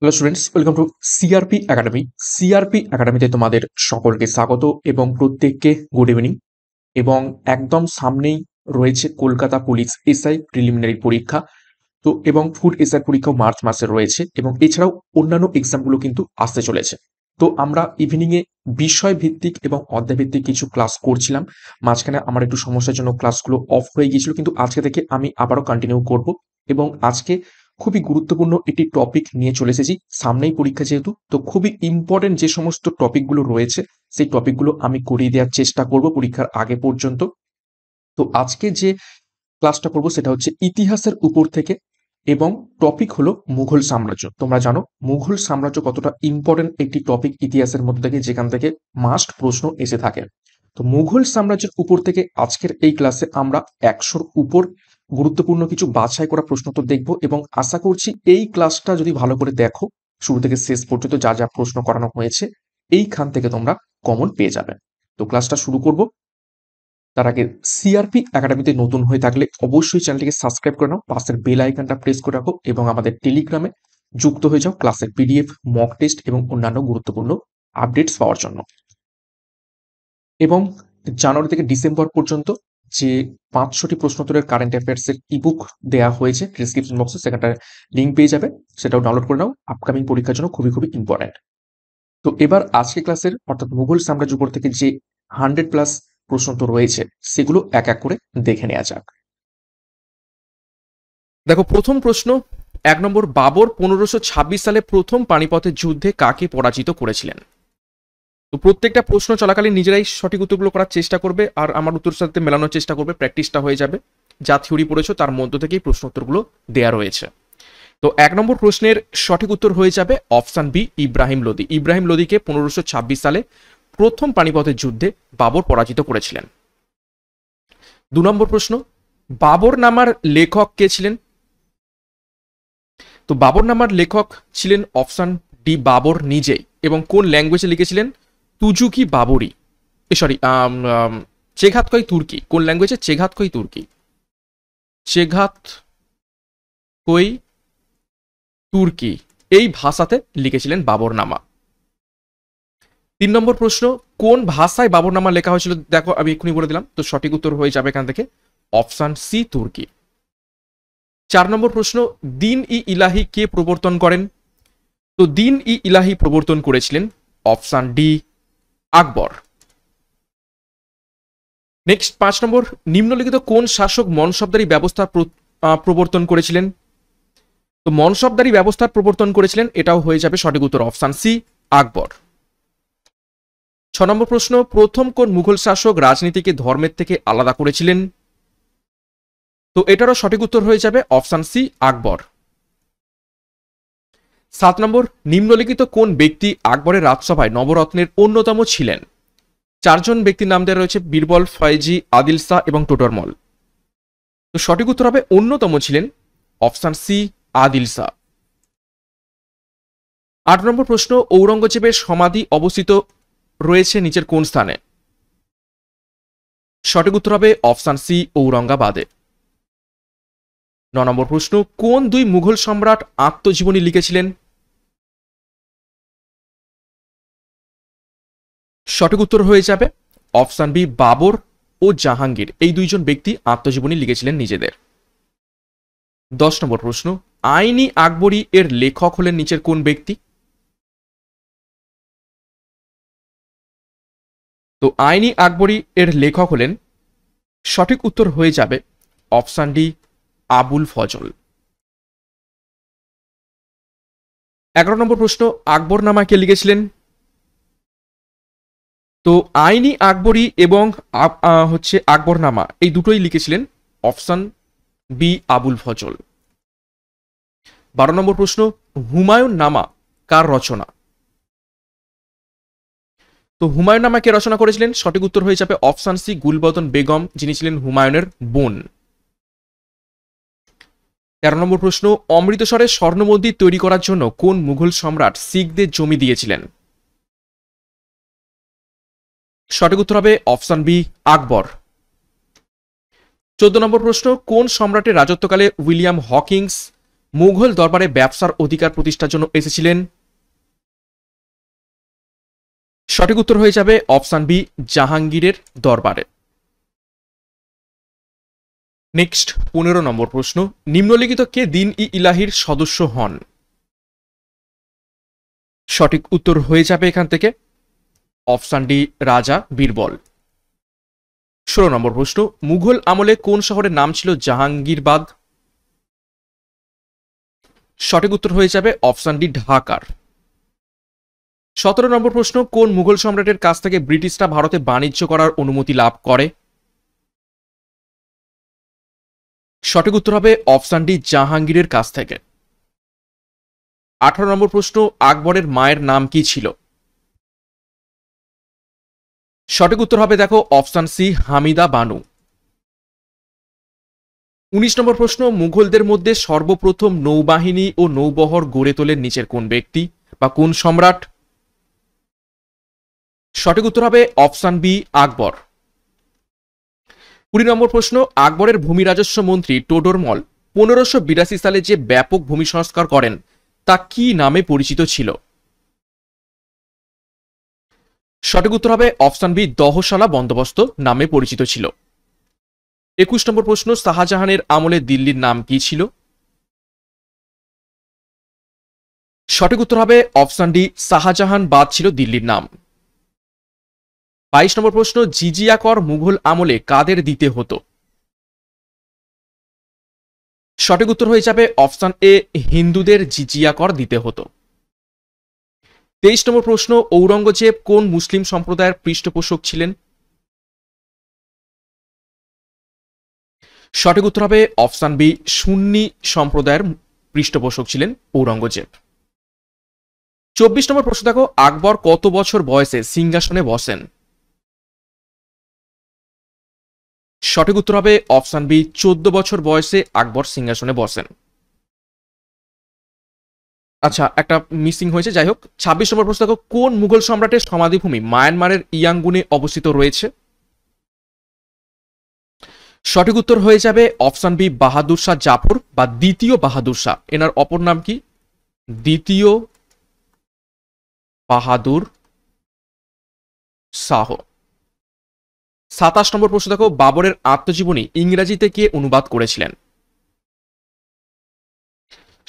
hello students welcome to CRP academy CRP একাডেমিতে তোমাদের সকলকে স্বাগত এবং প্রত্যেককে গুড ইভিনিং এবং একদম সামনেই রয়েছে কলকাতা পুলিশ এসআই প্রিলিমিনারি পরীক্ষা তো এবং ফুড এসআই পরীক্ষাও মার্চ মাসে রয়েছে এবং এছাড়াও অন্যান্য এক্সামগুলো কিন্তু আসতে চলেছে তো আমরা ইভিনিংয়ে বিষয় ভিত্তিক এবং অধ্যাভিত্তিক কিছু ক্লাস করছিলাম মাঝখানে আমার একটু সমস্যার জন্য ক্লাসগুলো অফ হয়ে গিয়েছিল কিন্তু আজকে থেকে আমি আবারও কন্টিনিউ করব এবং আজকে খুবই গুরুত্বপূর্ণ একটি টপিক নিয়ে চলে এসেছি সামনেই পরীক্ষা যেহেতু তো খুবই ইম্পর্টেন্ট যে সমস্ত টপিকগুলো রয়েছে সেই টপিকগুলো আমি করিয়ে দেওয়ার চেষ্টা করব পরীক্ষার আগে পর্যন্ত তো আজকে যে ক্লাসটা করব সেটা হচ্ছে ইতিহাসের উপর থেকে এবং টপিক হলো মুঘল সাম্রাজ্য তোমরা জানো মুঘল সাম্রাজ্য কতটা ইম্পর্টেন্ট একটি টপিক ইতিহাসের মধ্যে থেকে যেখান থেকে মাস্ট প্রশ্ন এসে থাকে তো মুঘল সাম্রাজ্যের উপর থেকে আজকের এই ক্লাসে আমরা একশোর উপর গুরুত্বপূর্ণ কিছু বাছাই করা প্রশ্ন তো দেখব এবং আশা করছি এই ক্লাসটা যদি ভালো করে দেখো শুরু থেকে শেষ পর্যন্ত যা যা প্রশ্ন করানো হয়েছে এইখান থেকে তোমরা কমন পেয়ে যাবে তো ক্লাসটা শুরু করব তার আগে সিআরপি একাডেমিতে নতুন হয়ে থাকলে অবশ্যই চ্যানেলটিকে সাবস্ক্রাইব করে নাও পাশের বেল আইকনটা প্রেস করে রাখো এবং আমাদের টেলিগ্রামে যুক্ত হয়ে যাও ক্লাসের পিডিএফ মক টেস্ট এবং অন্যান্য গুরুত্বপূর্ণ আপডেটস পাওয়ার জন্য এবং জানুয়ারি থেকে ডিসেম্বর পর্যন্ত যে পাঁচশোটি প্রশ্নোত্তরের কারেন্ট অ্যাফেয়ার্সের ইবুক দেওয়া হয়েছে ডিসক্রিপশন বক্সে সেখানটার লিঙ্ক পেয়ে যাবে সেটাও ডাউনলোড করে নাও আপকামিং পরীক্ষার জন্য খুবই খুবই ইম্পর্ট্যান্ট তো এবার আজকে ক্লাসের অর্থাৎ মুঘল সাম্রাজ্য উপর থেকে যে হান্ড্রেড প্লাস প্রশ্ন তো রয়েছে সেগুলো এক এক করে দেখে নেওয়া যাক দেখো প্রথম প্রশ্ন এক নম্বর বাবর পনেরোশো সালে প্রথম পানিপথের যুদ্ধে কাকে পরাজিত করেছিলেন তো প্রত্যেকটা প্রশ্ন চলাকালীন নিজেরাই সঠিক উত্তরগুলো করার চেষ্টা করবে আর আমার উত্তর সাথে মেলানোর চেষ্টা করবে প্র্যাকটিসটা হয়ে যাবে যা থিওরি পড়েছো তার মধ্য থেকেই প্রশ্ন উত্তরগুলো দেয়া রয়েছে তো এক নম্বর প্রশ্নের সঠিক উত্তর হয়ে যাবে অপশান বি ইব্রাহিম লোদি ইব্রাহিম লোদিকে পনেরোশো ছাব্বিশ সালে প্রথম পানিপথের যুদ্ধে বাবর পরাজিত করেছিলেন দু নম্বর প্রশ্ন বাবর নামার লেখক কে ছিলেন তো বাবর নামার লেখক ছিলেন অপশান ডি বাবর নিজেই এবং কোন ল্যাঙ্গুয়েজে লিখেছিলেন তুজুকি বাবরি সরি চেঘাত কই তুর্কি কোন ল্যাঙ্গুয়েজে কই তুর্কি চেঘাত কই তুর্কি এই ভাষাতে লিখেছিলেন বাবরনামা তিন নম্বর প্রশ্ন কোন ভাষায় বাবরনামা লেখা হয়েছিল দেখো আমি এক্ষুনি বলে দিলাম তো সঠিক উত্তর হয়ে যাবে এখান থেকে অপশান সি তুর্কি চার নম্বর প্রশ্ন দিন ই ইলাহি কে প্রবর্তন করেন তো দিন ই ইলাহি প্রবর্তন করেছিলেন অপশান ডি আকবর নেক্সট পাঁচ নম্বর নিম্নলিখিত কোন শাসক মনসবদারি ব্যবস্থা প্রবর্তন করেছিলেন তো মনসবদারি ব্যবস্থা প্রবর্তন করেছিলেন এটাও হয়ে যাবে সঠিক উত্তর অপশান সি আকবর ছ নম্বর প্রশ্ন প্রথম কোন মুঘল শাসক রাজনীতিকে ধর্মের থেকে আলাদা করেছিলেন তো এটারও সঠিক উত্তর হয়ে যাবে অপশান সি আকবর সাত নম্বর নিম্নলিখিত কোন ব্যক্তি আকবরের রাজসভায় নবরত্নের অন্যতম ছিলেন চারজন ব্যক্তির নাম দেওয়া রয়েছে বীরবল ফয়জি আদিল শাহ এবং টোটরমল তো সঠিক উত্তর হবে অন্যতম ছিলেন অপশান সি আদিল শাহ আট নম্বর প্রশ্ন ঔরঙ্গজেবের সমাধি অবস্থিত রয়েছে নিচের কোন স্থানে সঠিক উত্তর হবে অপশান সি ঔরঙ্গাবাদে ন নম্বর প্রশ্ন কোন দুই মুঘল সম্রাট আত্মজীবনী লিখেছিলেন সঠিক উত্তর হয়ে যাবে অপশান বি বাবর ও জাহাঙ্গীর এই দুইজন ব্যক্তি আত্মজীবনী লিখেছিলেন নিজেদের দশ নম্বর প্রশ্ন আইনি আকবরী এর লেখক হলেন নিচের কোন ব্যক্তি তো আইনি আকবরী এর লেখক হলেন সঠিক উত্তর হয়ে যাবে অপশান ডি আবুল ফজল এগারো নম্বর প্রশ্ন আকবর নামা কে লিখেছিলেন তো আইনি আকবরী এবং হচ্ছে আকবর নামা এই দুটোই লিখেছিলেন অপশান বি আবুল ফজল বারো নম্বর প্রশ্ন হুমায়ুন নামা কার রচনা তো হুমায়ুন নামাকে রচনা করেছিলেন সঠিক উত্তর হয়ে যাবে অপশান সি গুলবদন বেগম যিনি ছিলেন হুমায়ুনের বোন তেরো নম্বর প্রশ্ন অমৃতসরে স্বর্ণ মন্দির তৈরি করার জন্য কোন মুঘল সম্রাট শিখদের জমি দিয়েছিলেন সঠিক উত্তর হবে অপশন বি আকবর চোদ্দ নম্বর প্রশ্ন কোন সম্রাটের রাজত্বকালে উইলিয়াম হকিংস মুঘল দরবারে ব্যবসার অধিকার প্রতিষ্ঠার জন্য এসেছিলেন সঠিক উত্তর হয়ে যাবে অপশান বি জাহাঙ্গীরের দরবারে নেক্সট পনেরো নম্বর প্রশ্ন নিম্নলিখিত কে দিন ই ইলাহির সদস্য হন সঠিক উত্তর হয়ে যাবে এখান থেকে অপশান ডি রাজা বীরবল ষোলো নম্বর প্রশ্ন মুঘল আমলে কোন শহরের নাম ছিল জাহাঙ্গীরবাদ সঠিক উত্তর হয়ে যাবে অপশান ডি ঢাকার সতেরো নম্বর প্রশ্ন কোন মুঘল সম্রাটের কাছ থেকে ব্রিটিশরা ভারতে বাণিজ্য করার অনুমতি লাভ করে সঠিক উত্তর হবে অপশানটি জাহাঙ্গীরের কাছ থেকে আঠারো নম্বর প্রশ্ন আকবরের মায়ের নাম কি ছিল সঠিক উত্তর হবে দেখো অপশান সি হামিদা বানু উনিশ নম্বর প্রশ্ন মুঘলদের মধ্যে সর্বপ্রথম নৌবাহিনী ও নৌবহর গড়ে তোলেন নিচের কোন ব্যক্তি বা কোন সম্রাট সঠিক উত্তর হবে অপশান বি আকবর কুড়ি নম্বর প্রশ্ন আকবরের ভূমি রাজস্ব মন্ত্রী টোডরমল পনেরোশো বিরাশি সালে যে ব্যাপক ভূমি সংস্কার করেন তা কি নামে পরিচিত ছিল সঠিক উত্তর হবে অপশন বি দহশালা বন্দোবস্ত নামে পরিচিত ছিল একুশ নম্বর প্রশ্ন শাহজাহানের আমলে দিল্লির নাম কি ছিল সঠিক উত্তর হবে অপশন ডি শাহজাহান বাদ ছিল দিল্লির নাম বাইশ নম্বর প্রশ্ন জিজিয়া কর মুঘল আমলে কাদের দিতে হতো সঠিক উত্তর হয়ে যাবে অপশন এ হিন্দুদের জিজিয়া কর দিতে হতো তেইশ নম্বর প্রশ্ন ঔরঙ্গজেব কোন মুসলিম সম্প্রদায়ের পৃষ্ঠপোষক ছিলেন সঠিক উত্তর হবে অপশান বি সুন্নি সম্প্রদায়ের পৃষ্ঠপোষক ছিলেন ঔরঙ্গজেব চব্বিশ নম্বর প্রশ্ন দেখো আকবর কত বছর বয়সে সিংহাসনে বসেন সঠিক উত্তর হবে অপশান বি চোদ্দ বছর বয়সে আকবর সিংহাসনে বসেন আচ্ছা একটা মিসিং হয়েছে যাই হোক ছাব্বিশ নম্বর প্রশ্ন কোন মুঘল সম্রাটের সমাধিভূমি মায়ানমারের ইয়াঙ্গুনে অবস্থিত রয়েছে সঠিক উত্তর হয়ে যাবে অপশান বি বাহাদুর শাহ জাফর বা দ্বিতীয় বাহাদুর শাহ এনার অপর নাম কি দ্বিতীয় বাহাদুর শাহ সাতাশ নম্বর প্রশ্ন দেখো বাবরের আত্মজীবনী ইংরাজিতে কে অনুবাদ করেছিলেন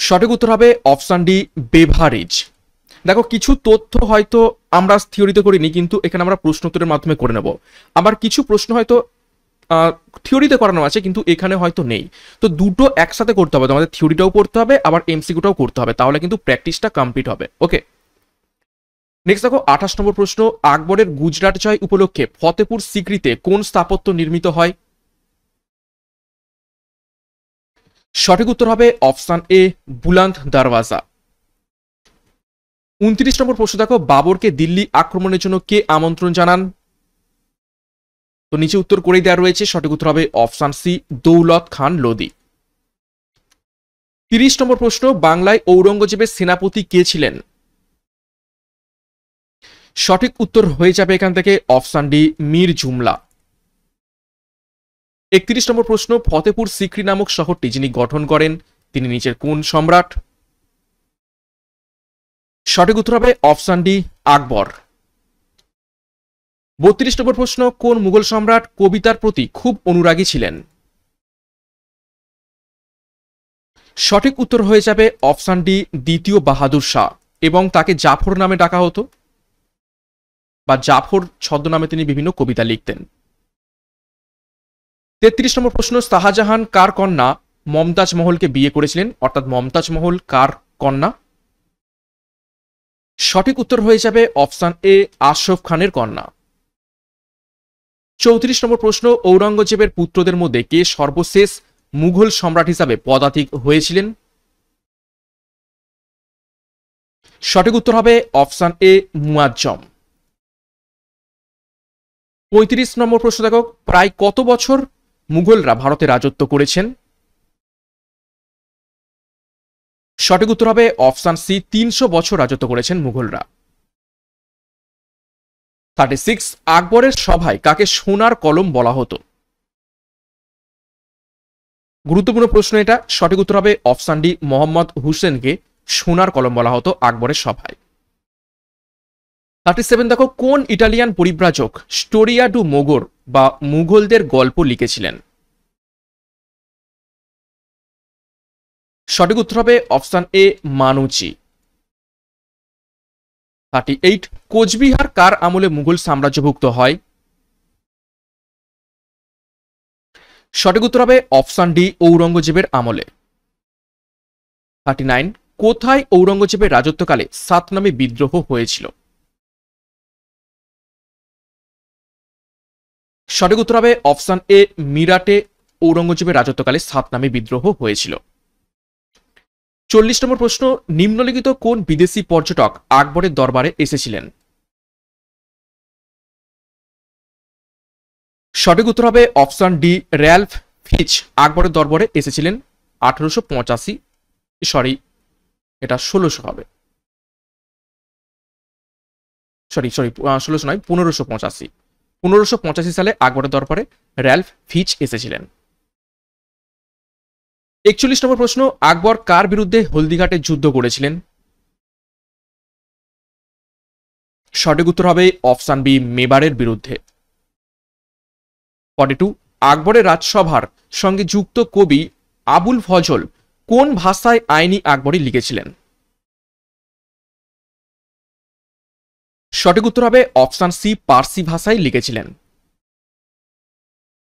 সঠিক উত্তর হবে অপশান ডি বেভারেজ দেখো কিছু তথ্য হয়তো আমরা থিওরিতে করিনি কিন্তু এখানে আমরা প্রশ্ন উত্তরের মাধ্যমে করে নেব আবার কিছু প্রশ্ন হয়তো থিওরিতে করানো আছে কিন্তু এখানে হয়তো নেই তো দুটো একসাথে করতে হবে তোমাদের থিওরিটাও করতে হবে আবার এমসিকিউটাও করতে হবে তাহলে কিন্তু প্র্যাকটিসটা কমপ্লিট হবে ওকে নেক্সট দেখো আঠাশ নম্বর প্রশ্ন আকবরের গুজরাট জয় উপলক্ষে ফতেপুর সিক্রিতে কোন স্থাপত্য নির্মিত হয় সঠিক উত্তর হবে অপশান এ বুলান্ত দরওয়াজা উনত্রিশ নম্বর প্রশ্ন দেখো বাবরকে দিল্লি আক্রমণের জন্য কে আমন্ত্রণ জানান তো নিচে উত্তর করে দেওয়া রয়েছে সঠিক উত্তর হবে অপশান সি দৌলত খান লোদি তিরিশ নম্বর প্রশ্ন বাংলায় ঔরঙ্গজেবের সেনাপতি কে ছিলেন সঠিক উত্তর হয়ে যাবে এখান থেকে অপশান ডি মীর জুমলা একত্রিশ নম্বর প্রশ্ন ফতেপুর সিক্রি নামক শহরটি যিনি গঠন করেন তিনি নিচের কোন সম্রাট সঠিক উত্তর হবে অপশান ডি আকবর বত্রিশ নম্বর প্রশ্ন কোন মুঘল সম্রাট কবিতার প্রতি খুব অনুরাগী ছিলেন সঠিক উত্তর হয়ে যাবে অপশান ডি দ্বিতীয় বাহাদুর শাহ এবং তাকে জাফর নামে ডাকা হতো বা জাফর ছদ্মনামে তিনি বিভিন্ন কবিতা লিখতেন তেত্রিশ নম্বর প্রশ্ন শাহজাহান কার কন্যা মমতাজ মহলকে বিয়ে করেছিলেন অর্থাৎ মমতাজ মহল কার কন্যা সঠিক উত্তর হয়ে যাবে অপশান এ আশরফ খানের কন্যা চৌত্রিশ নম্বর প্রশ্ন ঔরঙ্গজেবের পুত্রদের মধ্যে কে সর্বশেষ মুঘল সম্রাট হিসাবে পদাতিক হয়েছিলেন সঠিক উত্তর হবে অপশান এ মুয়াজ্জম পঁয়ত্রিশ নম্বর প্রশ্ন দেখো প্রায় কত বছর মুঘলরা ভারতে রাজত্ব করেছেন সঠিক উত্তর হবে অপশান সি তিনশো বছর রাজত্ব করেছেন মুঘলরা থার্টি সিক্স আকবরের সভায় কাকে সোনার কলম বলা হতো গুরুত্বপূর্ণ প্রশ্ন এটা সঠিক উত্তর হবে অপশান ডি মোহাম্মদ হুসেনকে সোনার কলম বলা হতো আকবরের সভায় থার্টি সেভেন দেখো কোন ইটালিয়ান পরিব্রাজক স্টোরিয়া ডু মোগর বা মুঘলদের গল্প লিখেছিলেন সঠিক উত্তর হবে অপশান এ মানুচি থার্টি এইট কোচবিহার কার আমলে মুঘল সাম্রাজ্যভুক্ত হয় সঠিক উত্তর হবে অপশান ডি ঔরঙ্গজেবের আমলে থার্টি নাইন কোথায় ঔরঙ্গজেবের রাজত্বকালে সাত নামে বিদ্রোহ হয়েছিল সঠিক উত্তর হবে অপশান এ মিরাটে ঔরঙ্গজেবের রাজত্বকালে সাত নামে বিদ্রোহ হয়েছিল চল্লিশ নম্বর প্রশ্ন নিম্নলিখিত কোন বিদেশি পর্যটক আকবরের দরবারে এসেছিলেন সঠিক উত্তর হবে অপশান ডি র্যালফ ফিচ আকবরের দরবারে এসেছিলেন আঠারোশো পঁচাশি সরি এটা ষোলোশো হবে সরি সরি ষোলোশো নয় পনেরোশো পঁচাশি পনেরোশো সালে আকবরের দরবারে র্যালফ ফিচ এসেছিলেন একচল্লিশ নম্বর প্রশ্ন আকবর কার বিরুদ্ধে হলদিঘাটে যুদ্ধ করেছিলেন সঠিক উত্তর হবে অপশান বি মেবারের বিরুদ্ধে ফর্টি টু আকবরের রাজসভার সঙ্গে যুক্ত কবি আবুল ফজল কোন ভাষায় আইনি আকবরই লিখেছিলেন সঠিক উত্তর হবে অপশান সি পার্সি ভাষায় লিখেছিলেন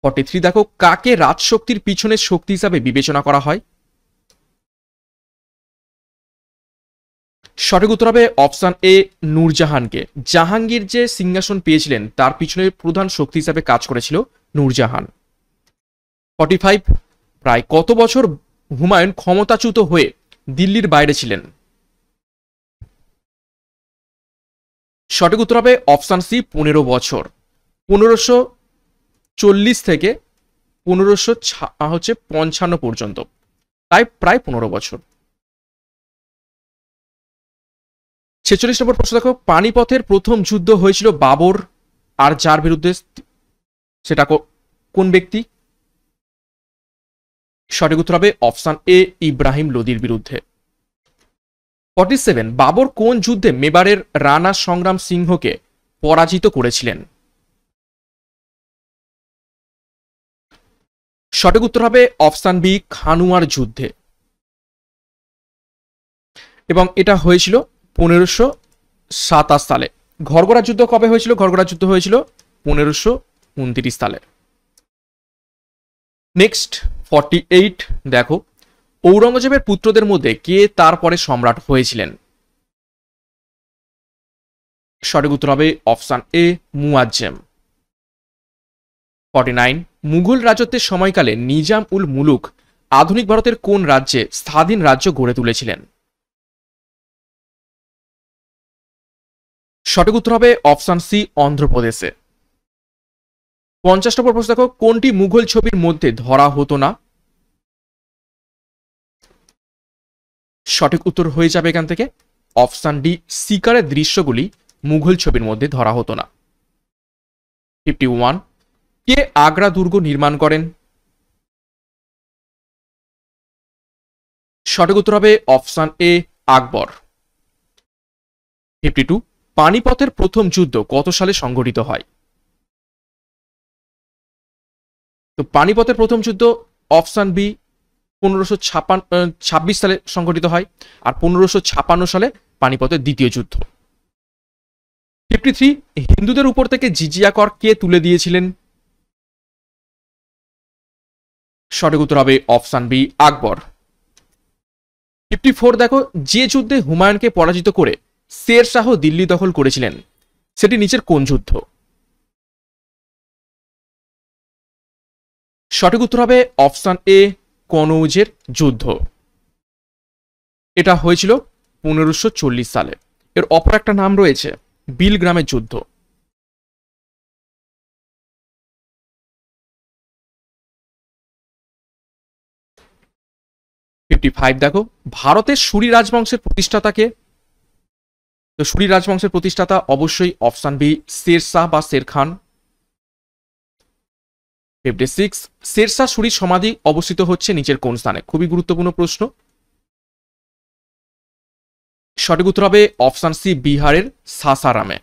ফর্টি থ্রি দেখো কাকে রাজশক্তির পিছনে শক্তি হিসাবে বিবেচনা করা হয় সঠিক উত্তর হবে অপশান এ নূরজাহানকে জাহাঙ্গীর যে সিংহাসন পেয়েছিলেন তার পিছনে প্রধান শক্তি হিসাবে কাজ করেছিল নূরজাহান ফর্টি ফাইভ প্রায় কত বছর হুমায়ুন ক্ষমতাচ্যুত হয়ে দিল্লির বাইরে ছিলেন সঠিক উত্তর হবে অপশান সি পনেরো বছর পনেরোশো চল্লিশ থেকে পনেরোশো হচ্ছে পঞ্চান্ন পর্যন্ত তাই প্রায় পনেরো বছর ছেচল্লিশ নম্বর প্রশ্ন দেখো পানিপথের প্রথম যুদ্ধ হয়েছিল বাবর আর যার বিরুদ্ধে সেটা কোন ব্যক্তি সঠিক উত্তর হবে অপশান এ ইব্রাহিম লোদির বিরুদ্ধে ফর্টি সেভেন বাবর কোন যুদ্ধে মেবারের রানা সংগ্রাম সিংহকে পরাজিত করেছিলেন সঠিক উত্তর হবে অফসান বি খানুয়ার যুদ্ধে এবং এটা হয়েছিল পনেরোশো সাতাশ সালে ঘরগড়া যুদ্ধ কবে হয়েছিল ঘরগড়া যুদ্ধ হয়েছিল পনেরোশো উনত্রিশ সালে নেক্সট ফর্টি এইট দেখো ঔরঙ্গজেবের পুত্রদের মধ্যে কে তারপরে সম্রাট হয়েছিলেন সঠিক উত্তর হবে option A Muazzam forty nine Mughal রাজত্বের সময়কালে নিজাম উল মুলুক আধুনিক ভারতের কোন রাজ্যে স্বাধীন রাজ্য গড়ে তুলেছিলেন সঠিক উত্তর হবে অপশান সি অন্ধ্রপ্রদেশে পঞ্চাশ নম্বর প্রশ্ন দেখো কোনটি মুঘল ছবির মধ্যে ধরা হতো না সঠিক উত্তর হয়ে যাবে এখান থেকে অপশান ডি শিকারের দৃশ্যগুলি মুঘল ছবির মধ্যে ধরা হতো না ফিফটি ওয়ান কে আগ্রা দুর্গ নির্মাণ করেন সঠিক উত্তর হবে option A Akbar fifty two পানিপথের প্রথম যুদ্ধ কত সালে সংঘটিত হয় তো পানিপথের প্রথম যুদ্ধ অপশান বি পনেরোশো ছাপান ছাব্বিশ সালে সংঘটিত হয় আর পনেরোশো ছাপান্ন সালে পানিপথের দ্বিতীয় যুদ্ধ ফিফটি থ্রি হিন্দুদের উপর থেকে জিজিয়া কর কে তুলে দিয়েছিলেন সঠিক উত্তর হবে option B Akbar fifty four দেখো যে যুদ্ধে হুমায়ুনকে পরাজিত করে শের শাহ দিল্লি দখল করেছিলেন সেটি নিচের কোন যুদ্ধ সঠিক উত্তর হবে অপশান এ কনৌজের যুদ্ধ এটা হয়েছিল পনেরোশো চল্লিশ সালে এর অপর একটা নাম রয়েছে বিলগ্রামের যুদ্ধ ফিফটি ফাইভ দেখো ভারতের সুরি রাজবংশের প্রতিষ্ঠাতাকে তো সুরি রাজবংশের প্রতিষ্ঠাতা অবশ্যই অপশান বি শের শাহ বা শের খান ফিফটি সিক্স শেরশাহ সুরির সমাধি অবস্থিত হচ্ছে নিচের কোন স্থানে খুবই গুরুত্বপূর্ণ প্রশ্ন সঠিক উত্তর হবে অপশান সি বিহারের সাসারামে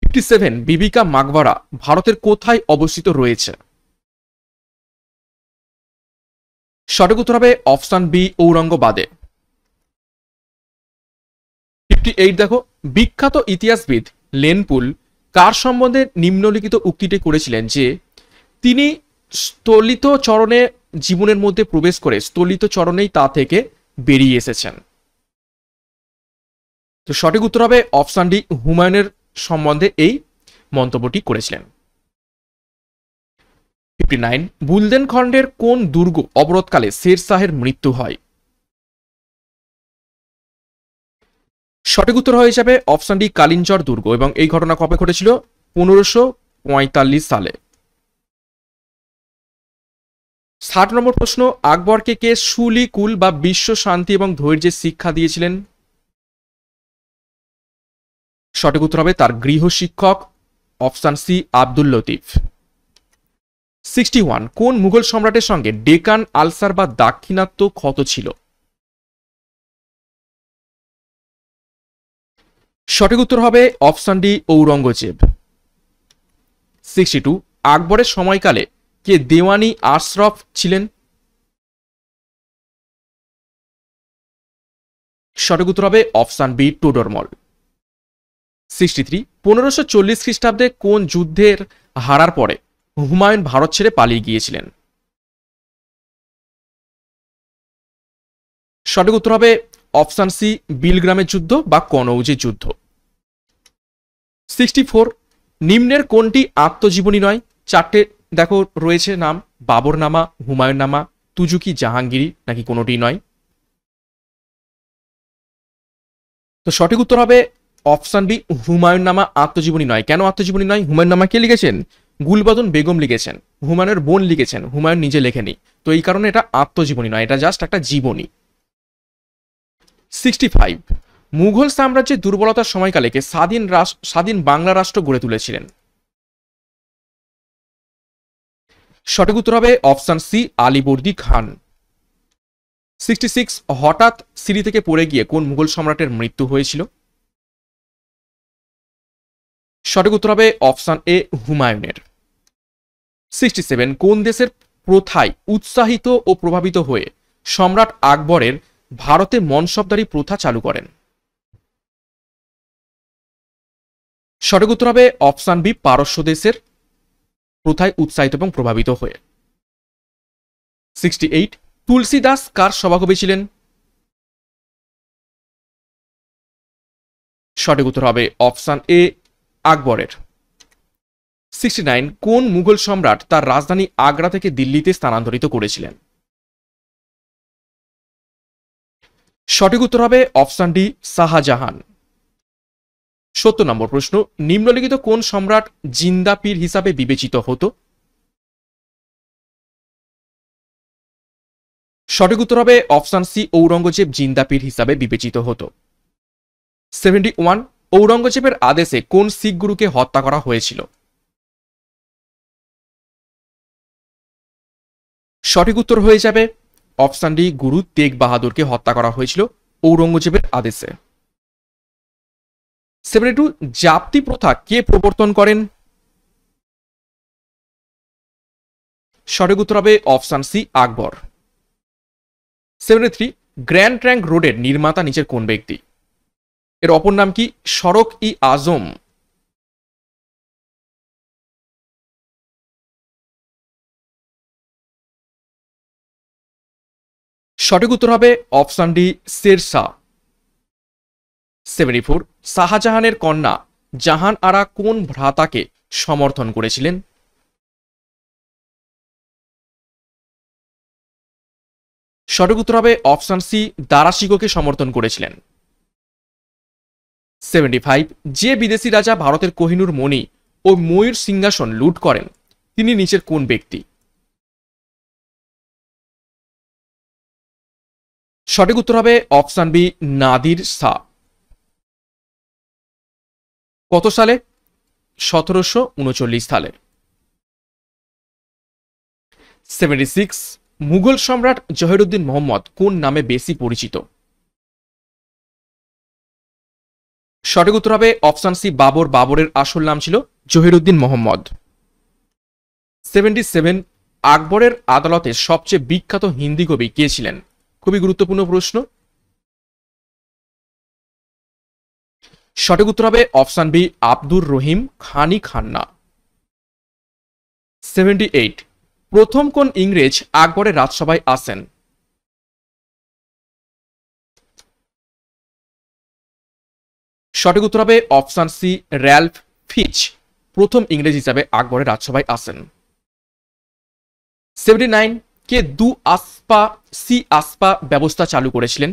ফিফটি সেভেন বিবিকা মাগবারা ভারতের কোথায় অবস্থিত রয়েছে সঠিক উত্তর হবে অপশান বি ঔরঙ্গবাদে ফিফটি এইট দেখো বিখ্যাত ইতিহাসবিদ লেনপুল কার সম্বন্ধে নিম্নলিখিত উক্তিটি করেছিলেন যে তিনি স্থলিত চরণে জীবনের মধ্যে প্রবেশ করে স্থলিত চরণেই তা থেকে বেরিয়ে এসেছেন তো সঠিক উত্তর হবে অপশান ডি হুমায়ুনের সম্বন্ধে এই মন্তব্যটি করেছিলেন ফিফটি নাইন বুলদেন কোন দুর্গ অবরোধকালে শের শাহের মৃত্যু হয় সঠিক উত্তর হয়ে যাবে অপশান ডি কালিঞ্চর দুর্গ এবং এই ঘটনা কবে ঘটেছিল পনেরোশো সালে ষাট নম্বর প্রশ্ন আকবরকে কে সুলি কুল বা বিশ্ব শান্তি এবং ধৈর্যের শিক্ষা দিয়েছিলেন সঠিক উত্তর হবে তার গৃহ শিক্ষক option C Abdul Latif sixty one কোন মুঘল সম্রাটের সঙ্গে ডেকান আলসার বা দাক্ষিণাত্য ক্ষত ছিল সঠিক উত্তর হবে option D Aurangzeb sixty two আকবরের সময়কালে কে দেওয়ানি আশরফ ছিলেন সঠিক উত্তর হবে option B Todarmal sixty three পনেরোশো চল্লিশ খ্রিস্টাব্দে কোন যুদ্ধের হারার পরে হুমায়ুন ভারত ছেড়ে পালিয়ে গিয়েছিলেন সঠিক উত্তর হবে অপশান সি বিলগ্রামের যুদ্ধ বা কনৌজি যুদ্ধ সিক্সটি ফোর নিম্নের কোনটি আত্মজীবনী নয় চারটে দেখো রয়েছে নাম বাবরনামা হুমায়ুননামা তুজুকি জাহাঙ্গীরি নাকি কোনোটি নয় তো সঠিক উত্তর হবে অপশান বি নামা আত্মজীবনী নয় কেন আত্মজীবনী নয় নামা কে লিখেছেন গুলবদন বেগম লিখেছেন হুমায়ুনের বোন লিখেছেন হুমায়ুন নিজে লেখেনি তো এই কারণে এটা আত্মজীবনী নয় এটা জাস্ট একটা জীবনী সিক্সটি ফাইভ মুঘল সাম্রাজ্যের দুর্বলতার সময়কালেকে স্বাধীন রাষ্ট্র স্বাধীন বাংলা রাষ্ট্র গড়ে তুলেছিলেন সঠিক উত্তর হবে option C Alivardi Khan sixty six হঠাৎ সিঁড়ি থেকে পড়ে গিয়ে কোন মুঘল সম্রাটের মৃত্যু হয়েছিল সঠিক উত্তর হবে অপশান এ হুমায়ুনের সিক্সটি সেভেন কোন দেশের প্রথায় উৎসাহিত ও প্রভাবিত হয়ে সম্রাট আকবরের ভারতে মনসবদারি প্রথা চালু করেন সঠিক উত্তর হবে অপশান বি পারস্য দেশের প্রথায় উৎসাহিত এবং প্রভাবিত হয়ে সিক্সটি এইট তুলসী দাস কার সভাকবি ছিলেন সঠিক উত্তর হবে অপশান এ আকবরের সিক্সটি নাইন কোন মুঘল সম্রাট তার রাজধানী আগ্রা থেকে দিল্লিতে স্থানান্তরিত করেছিলেন সঠিক উত্তর হবে অপশান ডি শাহজাহান সত্তর নম্বর প্রশ্ন নিম্নলিখিত কোন সম্রাট জিন্দা পীর হিসাবে বিবেচিত হতো সঠিক উত্তর হবে অপশান সি ঔরঙ্গজেব জিন্দা পীর হিসাবে বিবেচিত হতো সেভেন্টি ওয়ান ঔরঙ্গজেবের আদেশে কোন শিখ গুরুকে হত্যা করা হয়েছিল সঠিক উত্তর হয়ে যাবে অপশান ডি গুরু তেগ বাহাদুরকে হত্যা করা হয়েছিল ঔরঙ্গজেবের আদেশে সেভেন টু জাপ্তি প্রথা কে প্রবর্তন করেন সঠিক উত্তর হবে option C Akbar seventy three grand trunk রোডের নির্মাতা নিচের কোন ব্যক্তি এর অপর নাম কি সড়ক ই আজম সঠিক উত্তর হবে option D Sher Shah seventy four শাহজাহানের কন্যা জাহান আরা কোন ভ্রাতাকে সমর্থন করেছিলেন সঠিক উত্তর হবে অপশান সি দারাশিগোকে সমর্থন করেছিলেন সেভেন্টি ফাইভ যে বিদেশি রাজা ভারতের কোহিনুর মণি ও ময়ূর সিংহাসন লুট করেন তিনি নিচের কোন ব্যক্তি সঠিক উত্তর হবে অপশান বি নাদির শাহ কত সালে সতেরোশো উনচল্লিশ সালে সেভেন্টি সিক্স মুঘল সম্রাট জহিরুদ্দিন মোহাম্মদ কোন নামে বেশি পরিচিত সঠিক উত্তর হবে অপশান সি বাবর বাবরের আসল নাম ছিল জহিরুদ্দিন মোহাম্মদ সেভেন্টি সেভেন আকবরের আদালতে সবচেয়ে বিখ্যাত হিন্দি কবি কে ছিলেন খুবই গুরুত্বপূর্ণ প্রশ্ন সঠিক উত্তর হবে অপশান বি আব্দুর রহিম খানি খান্না সেভেন্টি এইট প্রথম কোন ইংরেজ আকবরের রাজসভায় আসেন সঠিক উত্তর হবে অপশান সি র্যালফ ফিচ প্রথম ইংরেজ হিসাবে আকবরের রাজসভায় আসেন সেভেন্টি নাইন কে দু আসপা সি আসপা ব্যবস্থা চালু করেছিলেন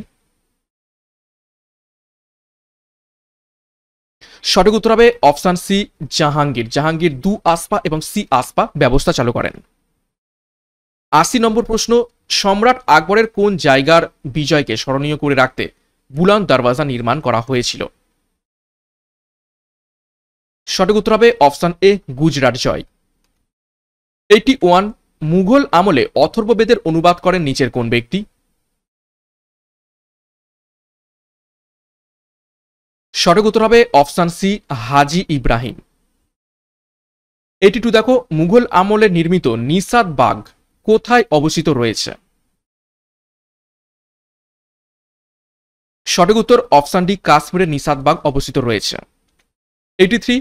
সঠিক উত্তর হবে অপশান সি জাহাঙ্গীর জাহাঙ্গীর দু আসপা এবং সি আসপা ব্যবস্থা চালু করেন আশি নম্বর প্রশ্ন সম্রাট আকবরের কোন জায়গার বিজয়কে স্মরণীয় করে রাখতে বুলান দরওয়াজা নির্মাণ করা হয়েছিল সঠিক উত্তর হবে অপশান এ গুজরাট জয় এইটি ওয়ান মুঘল আমলে অথর্ববেদের অনুবাদ করেন নিচের কোন ব্যক্তি সঠিক উত্তর হবে অপশান সি হাজি ইব্রাহিম এটি টু দেখো মুঘল আমলে নির্মিত নিসাদ বাগ কোথায় অবস্থিত রয়েছে সঠিক উত্তর অপশান ডি কাশ্মীরের নিসাদবাগ অবস্থিত রয়েছে এটি থ্রি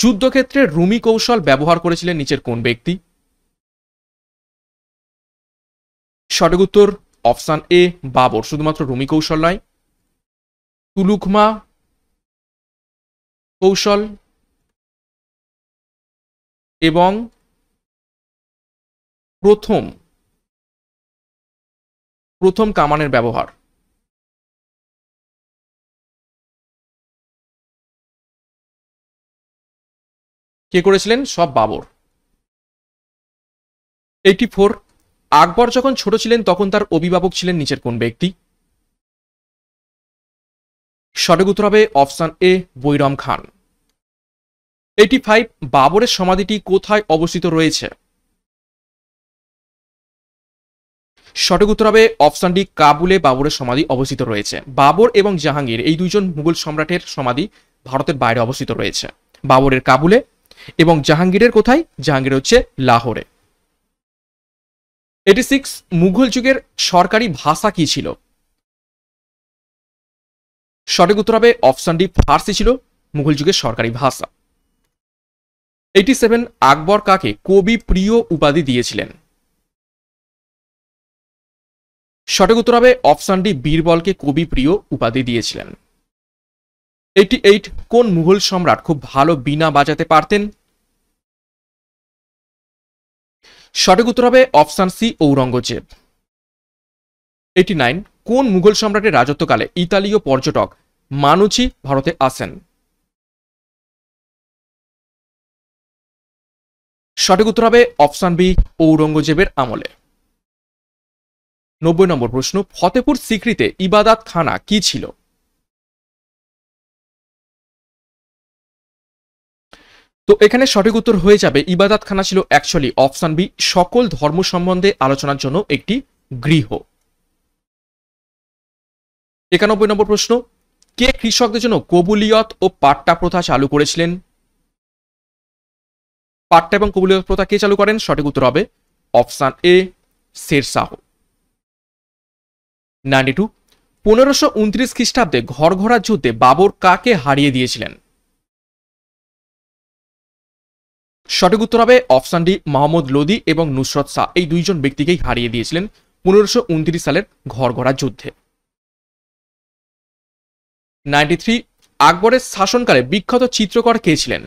যুদ্ধক্ষেত্রে রুমি কৌশল ব্যবহার করেছিলেন নিচের কোন ব্যক্তি সঠিক উত্তর অপশান এ বাবর শুধুমাত্র রুমি কৌশল নয় তুলুকমা কৌশল এবং প্রথম প্রথম কামানের ব্যবহার কে করেছিলেন সব বাবর এইটি ফোর আকবর যখন ছোট ছিলেন তখন তার অভিভাবক ছিলেন নিচের কোন ব্যক্তি সঠিক উত্তর হবে option A Bairam Khan eighty five বাবরের সমাধিটি কোথায় অবস্থিত রয়েছে সঠিক উত্তর হবে অপশানটি কাবুলে বাবরের সমাধি অবস্থিত রয়েছে বাবর এবং জাহাঙ্গীর এই দুইজন মুঘল সম্রাটের সমাধি ভারতের বাইরে অবস্থিত রয়েছে বাবরের কাবুলে এবং জাহাঙ্গীরের কোথায় জাহাঙ্গীর হচ্ছে লাহোরে এটি সিক্স মুঘল যুগের সরকারি ভাষা কি ছিল সঠিক উত্তর হবে অপশানটি ফার্সি ছিল মুঘল যুগের সরকারি ভাষা এইটি সেভেন আকবর কাকে কবি প্রিয় উপাধি দিয়েছিলেন সঠিক উত্তর হবে অপশান ডি বীরবলকে কবি প্রিয় উপাধি দিয়েছিলেন এইটি এইট কোন মুঘল সম্রাট খুব ভালো বিনা বাজাতে পারতেন সঠিক উত্তর হবে option C Aurangzeb eighty nine কোন মুঘল সম্রাটের রাজত্বকালে ইতালীয় পর্যটক মানুচি ভারতে আসেন সঠিক উত্তর হবে অপশান বি ঔরঙ্গজেবের আমলে নব্বই নম্বর প্রশ্ন ফতেপুর সিক্রিতে ইবাদাত খানা কি ছিল তো এখানে সঠিক উত্তর হয়ে যাবে ইবাদাত খানা ছিল অ্যাকচুয়ালি অপশান বি সকল ধর্ম সম্বন্ধে আলোচনার জন্য একটি গৃহ একানব্বই নম্বর প্রশ্ন কে কৃষকদের জন্য কবুলিয়ত ও পাট্টা প্রথা চালু করেছিলেন পাট্টা এবং কবুলীয় প্রথা কে চালু করেন সঠিক উত্তর হবে option A Sher Shah ninety two পনেরোশো উনত্রিশ খ্রিস্টাব্দে ঘর ঘরার যুদ্ধে বাবর কাকে হারিয়ে দিয়েছিলেন সঠিক উত্তর হবে অপশান ডি মাহমুদ লোদি এবং নুসরত শাহ এই দুইজন ব্যক্তিকেই হারিয়ে দিয়েছিলেন পনেরোশো উনত্রিশ সালের ঘরঘরা যুদ্ধে নাইনটি থ্রি আকবরের শাসনকালে বিখ্যাত চিত্রকর কে ছিলেন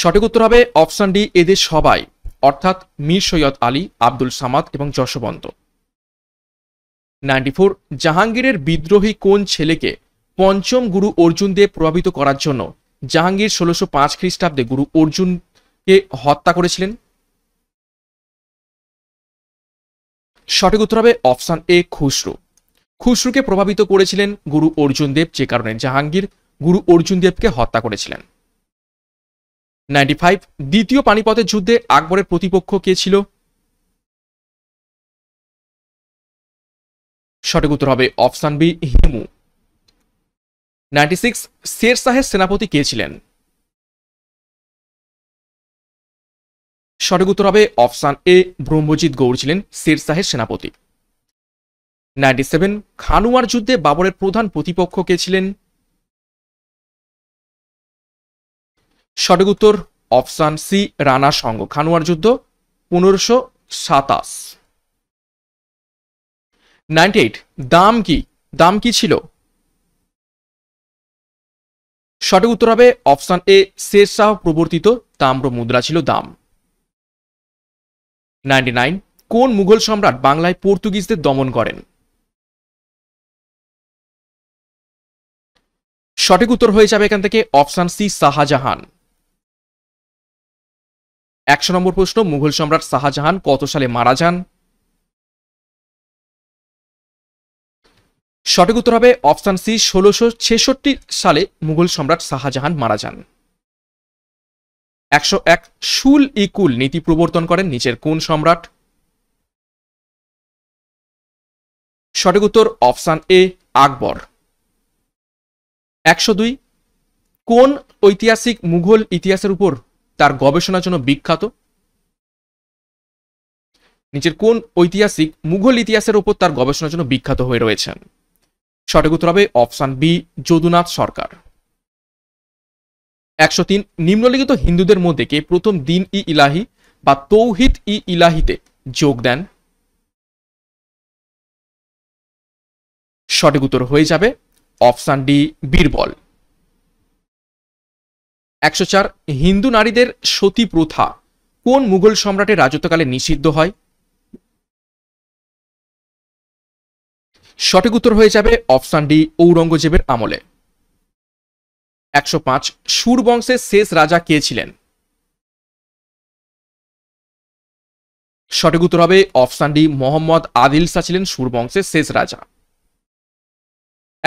সঠিক উত্তর হবে অপশন ডি এদের সবাই অর্থাৎ মীর সৈয়দ আলী আব্দুল সামাদ এবং যশবন্ত নাইনটি ফোর জাহাঙ্গীরের বিদ্রোহী কোন ছেলেকে পঞ্চম গুরু অর্জুন দেব প্রভাবিত করার জন্য জাহাঙ্গীর ষোলোশো পাঁচ খ্রিস্টাব্দে গুরু অর্জুনকে হত্যা করেছিলেন সঠিক উত্তর হবে অপশান এ খুসরু খুসরুকে প্রভাবিত করেছিলেন গুরু অর্জুন দেব যে কারণে জাহাঙ্গীর গুরু অর্জুন দেবকে হত্যা করেছিলেন নাইনটি ফাইভ দ্বিতীয় পানিপথের যুদ্ধে আকবরের প্রতিপক্ষ কে ছিল সঠিক উত্তর হবে option B Hemu ninety six Sher শাহের সেনাপতি কে ছিলেন সঠিক উত্তর হবে অপশান এ ব্রহ্মজিৎ গৌর ছিলেন শের শাহের সেনাপতি নাইনটি সেভেন খানুয়ার যুদ্ধে বাবরের প্রধান প্রতিপক্ষ কে ছিলেন সঠিক উত্তর অপশান সি রানা সংঘ খানোয়ার যুদ্ধ পনেরোশো সাতাশ নাইনটি এইট দাম কি দাম কি ছিল সঠিক উত্তর হবে অপশান এ শের শাহ প্রবর্তিত তাম্র মুদ্রা ছিল দাম নাইনটি নাইন কোন মুঘল সম্রাট বাংলায় পর্তুগিজদের দমন করেন সঠিক উত্তর হয়ে যাবে এখান থেকে অপশান সি শাহজাহান একশো নম্বর প্রশ্ন মুঘল সম্রাট শাহজাহান কত সালে মারা যান সঠিক উত্তর হবে অপশান সি ষোলোশো ছেষট্টি সালে মুঘল সম্রাট শাহজাহান মারা যান একশো এক শুল ইকুল নীতি প্রবর্তন করেন নিচের কোন সম্রাট সঠিক উত্তর অপশান এ আকবর একশো দুই কোন ঐতিহাসিক মুঘল ইতিহাসের উপর তার গবেষণার জন্য বিখ্যাত নিচের কোন ঐতিহাসিক মুঘল ইতিহাসের উপর তার গবেষণার জন্য বিখ্যাত হয়ে রয়েছেন সঠিক উত্তর হবে অপশান বি যদুনাথ সরকার একশো তিন নিম্নলিখিত হিন্দুদের মধ্যে কে প্রথম দিন ই ইলাহি বা তৌহিদ ই ইলাহিতে যোগ দেন সঠিক উত্তর হয়ে যাবে অপশান ডি বীরবল একশো চার হিন্দু নারীদের সতী প্রথা কোন মুঘল সম্রাটের রাজত্বকালে নিষিদ্ধ হয় সঠিক উত্তর হয়ে যাবে অপশান ডি ঔরঙ্গজেবের আমলে একশো পাঁচ সুর বংশের শেষ রাজা কে ছিলেন সঠিক উত্তর হবে অপশান ডি মোহাম্মদ আদিল শাহ ছিলেন সুর বংশের শেষ রাজা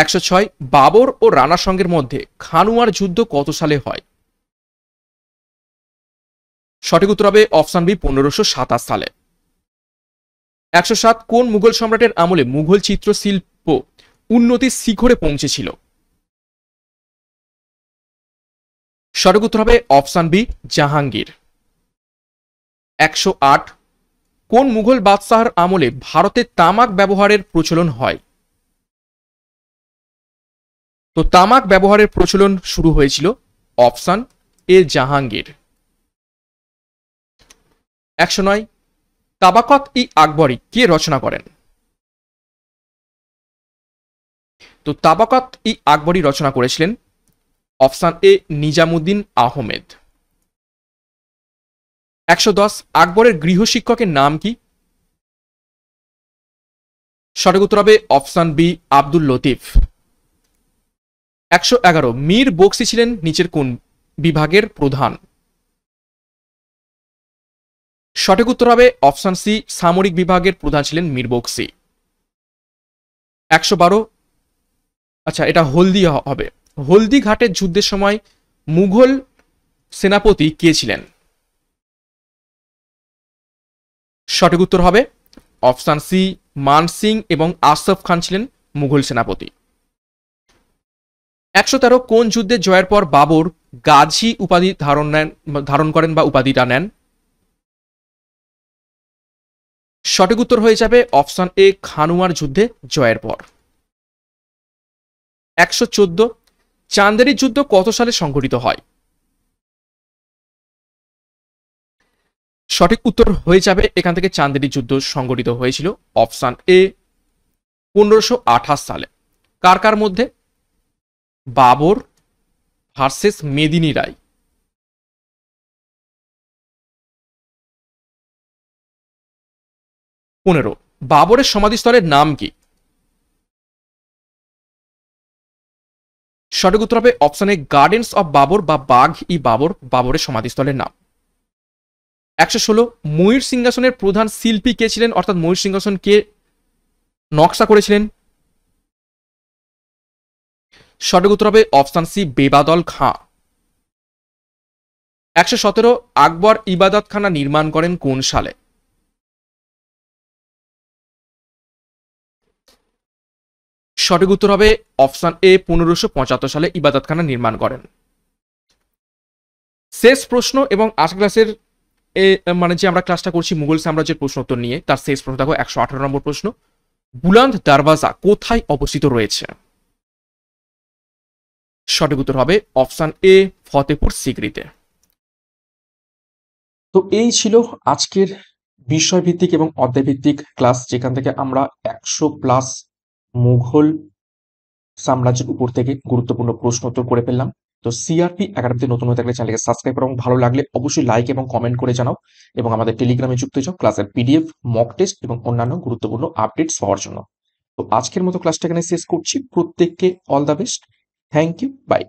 একশো ছয় বাবর ও রানা সঙ্গের মধ্যে খানুয়ার যুদ্ধ কত সালে হয় সঠিক উত্তর হবে অপশন বি পনেরোশো সাতাশ সালে একশো সাত কোন মুঘল সম্রাটের আমলে মুঘল চিত্র শিল্প উন্নতির শিখরে পৌঁছেছিল সঠিক উত্তর হবে অপশন বি জাহাঙ্গীর একশো আট কোন মুঘল বাদশাহর আমলে ভারতে তামাক ব্যবহারের প্রচলন হয় তো তামাক ব্যবহারের প্রচলন শুরু হয়েছিল অপশন এ জাহাঙ্গীর একশো নয় তাবাকত ই আকবরি কে রচনা করেন তো তাবাকত ই আকবরি রচনা করেছিলেন অপশান এ নিজামুদ্দিন আহমেদ একশো দশ আকবরের গৃহশিক্ষকের নাম কি সঠিক উত্তর হবে অপশান বি আব্দুল লতিফ একশো এগারো মীর বক্সি ছিলেন নিচের কোন বিভাগের প্রধান সঠিক উত্তর হবে অপশান সি সামরিক বিভাগের প্রধান ছিলেন মীর বক্সি একশো বারো আচ্ছা এটা হলদি হবে হলদি ঘাটের যুদ্ধের সময় মুঘল সেনাপতি কে ছিলেন সঠিক উত্তর হবে অপশান সি মান সিং এবং আসফ খান ছিলেন মুঘল সেনাপতি একশো তেরো কোন যুদ্ধে জয়ের পর বাবর গাজী উপাধি ধারণ নেন ধারণ করেন বা উপাধিটা নেন সঠিক উত্তর হয়ে যাবে অপশন এ খানুয়ার যুদ্ধে জয়ের পর একশো চোদ্দ চান্দেরি যুদ্ধ কত সালে সংঘটিত হয় সঠিক উত্তর হয়ে যাবে এখান থেকে চান্দেরি যুদ্ধ সংঘটিত হয়েছিল অপশান এ পনেরোশো সালে কার কার মধ্যে বাবর ভার্সেস মেদিনী রায় পনেরো বাবরের সমাধিস্থলের নাম কি সঠিক উত্তর হবে অপশানে গার্ডেন্স অব বাবর বা বাঘ ই বাবর বাবরের সমাধিস্থলের নাম একশো ষোলো ময়ূর সিংহাসনের প্রধান শিল্পী কে ছিলেন অর্থাৎ ময়ূর সিংহাসন কে নকশা করেছিলেন সঠিক উত্তর হবে অপশান সি বেবাদল খাঁ একশো সতেরো আকবর ইবাদত খানা নির্মাণ করেন কোন সালে সঠিক উত্তর হবে অপশন এ পনেরোশো পঁচাত্তর সালে ইবাদতখানা নির্মাণ করেন শেষ প্রশ্ন এবং আট ক্লাসের এ মানে যে আমরা ক্লাসটা করছি মুঘল সাম্রাজ্যের প্রশ্ন উত্তর নিয়ে তার শেষ প্রশ্ন দেখো একশো আঠারো নম্বর প্রশ্ন বুলান্দ দারবাজা কোথায় অবস্থিত রয়েছে সঠিক উত্তর হবে অপশান এ ফতেপুর সিগড়িতে তো এই ছিল আজকের বিষয়ভিত্তিক এবং অধ্যায়ভিত্তিক ক্লাস যেখান থেকে আমরা একশো প্লাস মুঘল সাম্রাজ্যের উপর থেকে গুরুত্বপূর্ণ প্রশ্ন উত্তর করে ফেললাম তো সিআরপি একাডেমিতে নতুন হয়ে থাকলে চ্যানেলকে সাবস্ক্রাইব করো ভালো লাগলে অবশ্যই লাইক এবং কমেন্ট করে জানাও এবং আমাদের টেলিগ্রামে যুক্ত হয়ে যাও ক্লাসের পিডিএফ মক টেস্ট এবং অন্যান্য গুরুত্বপূর্ণ আপডেটস হওয়ার জন্য তো আজকের মতো ক্লাসটা এখানে শেষ করছি প্রত্যেককে all the best thank you by